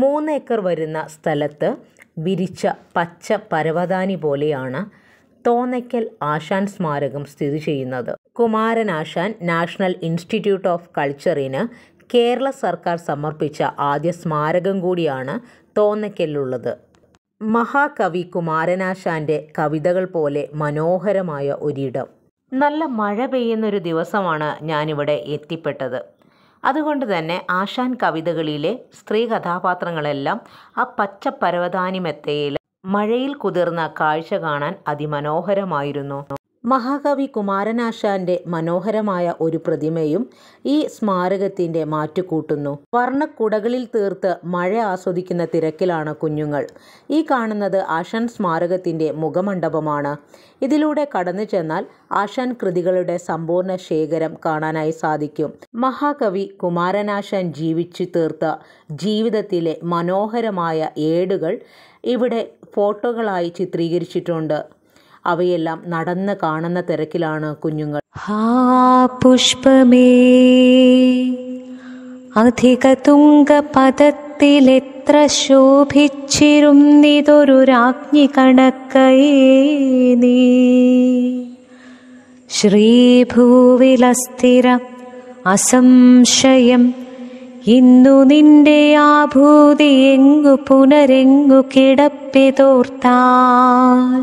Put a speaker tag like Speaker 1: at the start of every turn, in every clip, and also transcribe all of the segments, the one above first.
Speaker 1: മൂന്ന് ഏക്കർ വരുന്ന സ്ഥലത്ത് വിരിച്ച പച്ച പരവതാനി പോലെയാണ് തോന്നയ്ക്കൽ ആശാൻ സ്മാരകം സ്ഥിതി ചെയ്യുന്നത് കുമാരനാശാൻ നാഷണൽ ഇൻസ്റ്റിറ്റ്യൂട്ട് ഓഫ് കൾച്ചറിന് കേരള സർക്കാർ സമർപ്പിച്ച ആദ്യ സ്മാരകം കൂടിയാണ് തോന്നയ്ക്കലിലുള്ളത് മഹാകവി കുമാരനാശാൻ്റെ കവിതകൾ പോലെ മനോഹരമായ ഒരിടം നല്ല മഴ പെയ്യുന്നൊരു ദിവസമാണ് ഞാനിവിടെ എത്തിപ്പെട്ടത് അതുകൊണ്ട് തന്നെ ആശാൻ കവിതകളിലെ സ്ത്രീ കഥാപാത്രങ്ങളെല്ലാം ആ പച്ച പരവതാനിമെത്തയിൽ മഴയിൽ കുതിർന്ന കാഴ്ച കാണാൻ അതിമനോഹരമായിരുന്നു മഹാകവി കുമാരനാശാന്റെ മനോഹരമായ ഒരു പ്രതിമയും ഈ സ്മാരകത്തിന്റെ മാറ്റുകൂട്ടുന്നു വർണ്ണക്കുടകളിൽ തീർത്ത് മഴ ആസ്വദിക്കുന്ന തിരക്കിലാണ് കുഞ്ഞുങ്ങൾ ഈ കാണുന്നത് ആശാൻ സ്മാരകത്തിന്റെ മുഖമണ്ഡപമാണ് ഇതിലൂടെ കടന്നു ചെന്നാൽ ആശാൻ കൃതികളുടെ സമ്പൂർണ്ണ ശേഖരം കാണാനായി സാധിക്കും മഹാകവി കുമാരനാശാൻ ജീവിച്ചു തീർത്ത ജീവിതത്തിലെ മനോഹരമായ ഏടുകൾ ഇവിടെ ഫോട്ടോകളായി ചിത്രീകരിച്ചിട്ടുണ്ട് അവയെല്ലാം നടന്ന് കാണുന്ന തിരക്കിലാണ് കുഞ്ഞുങ്ങൾ ഹാ
Speaker 2: പുഷ്പമേ അധികതുംഗപദത്തിലെത്ര ശോഭിച്ചിരുന്നിതൊരു രാജ്ഞി കണക്കയേ നീ ശ്രീഭൂവിലസ്ഥിര അസംശയം ഇന്നു നിന്റെ ആഭൂതി എങ്ങു പുനരെങ്ങു കിടപ്പിതോർത്താൽ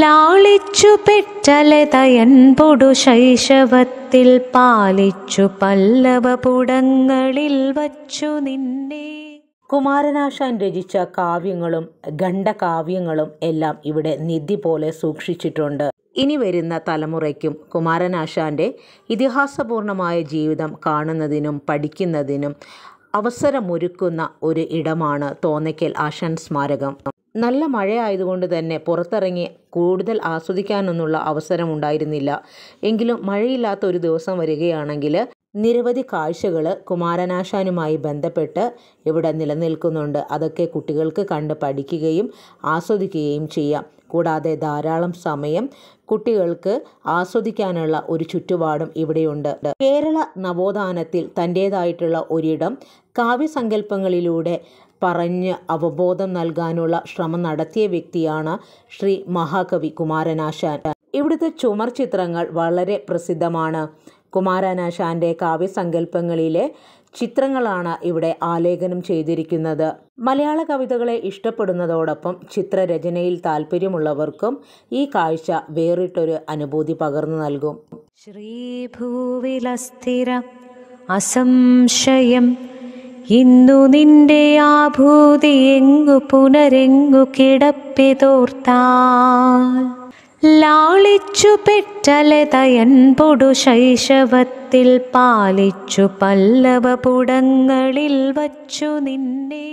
Speaker 2: ലാളിച്ചു പെറ്റലതയൻ പൊടു ശൈശവത്തിൽ പാലിച്ചു പല്ലവ പുടങ്ങളിൽ വച്ചു
Speaker 1: നിന്നെ കുമാരനാശാൻ രചിച്ച കാവ്യങ്ങളും ഖണ്ഡകാവ്യങ്ങളും എല്ലാം ഇവിടെ നിധി പോലെ സൂക്ഷിച്ചിട്ടുണ്ട് ഇനി വരുന്ന തലമുറയ്ക്കും കുമാരനാശാൻ്റെ ഇതിഹാസപൂർണമായ ജീവിതം കാണുന്നതിനും പഠിക്കുന്നതിനും അവസരമൊരുക്കുന്ന ഒരു ഇടമാണ് തോന്നയ്ക്കൽ ആശാൻ സ്മാരകം നല്ല മഴയായതുകൊണ്ട് തന്നെ പുറത്തിറങ്ങി കൂടുതൽ ആസ്വദിക്കാനൊന്നുള്ള അവസരം ഉണ്ടായിരുന്നില്ല എങ്കിലും മഴയില്ലാത്ത ഒരു ദിവസം വരികയാണെങ്കിൽ നിരവധി കാഴ്ചകൾ കുമാരനാശാനുമായി ബന്ധപ്പെട്ട് ഇവിടെ നിലനിൽക്കുന്നുണ്ട് അതൊക്കെ കുട്ടികൾക്ക് കണ്ട് പഠിക്കുകയും ആസ്വദിക്കുകയും ചെയ്യാം കൂടാതെ ധാരാളം സമയം കുട്ടികൾക്ക് ആസ്വദിക്കാനുള്ള ഒരു ചുറ്റുപാടും ഇവിടെയുണ്ട് കേരള നവോത്ഥാനത്തിൽ തൻ്റേതായിട്ടുള്ള ഒരിടം കാവ്യസങ്കല്പങ്ങളിലൂടെ പറഞ്ഞ് അവബോധം നൽകാനുള്ള ശ്രമം നടത്തിയ വ്യക്തിയാണ് ശ്രീ മഹാകവി കുമാരനാശാൻ ഇവിടുത്തെ ചുമർ ചിത്രങ്ങൾ വളരെ പ്രസിദ്ധമാണ് കുമാരനാശാന്റെ കാവ്യസങ്കല്പങ്ങളിലെ ചിത്രങ്ങളാണ് ഇവിടെ ആലേഖനം ചെയ്തിരിക്കുന്നത് മലയാള കവിതകളെ ഇഷ്ടപ്പെടുന്നതോടൊപ്പം ചിത്രരചനയിൽ താല്പര്യമുള്ളവർക്കും ഈ കാഴ്ച വേറിട്ടൊരു അനുഭൂതി പകർന്നു നൽകും
Speaker 2: ശ്രീഭൂവിലസ്ഥിരം അസംശയം ഇന്നു നിന്റെ ആഭൂതി എങ്ങു പുനരെങ്ങു കിടപ്പിതോർത്താൽ ലാളിച്ചു പെറ്റലതയൻ പൊടു ശൈശവത്തിൽ പാലിച്ചു പല്ലവ പുടങ്ങളിൽ വച്ചു നിന്നെ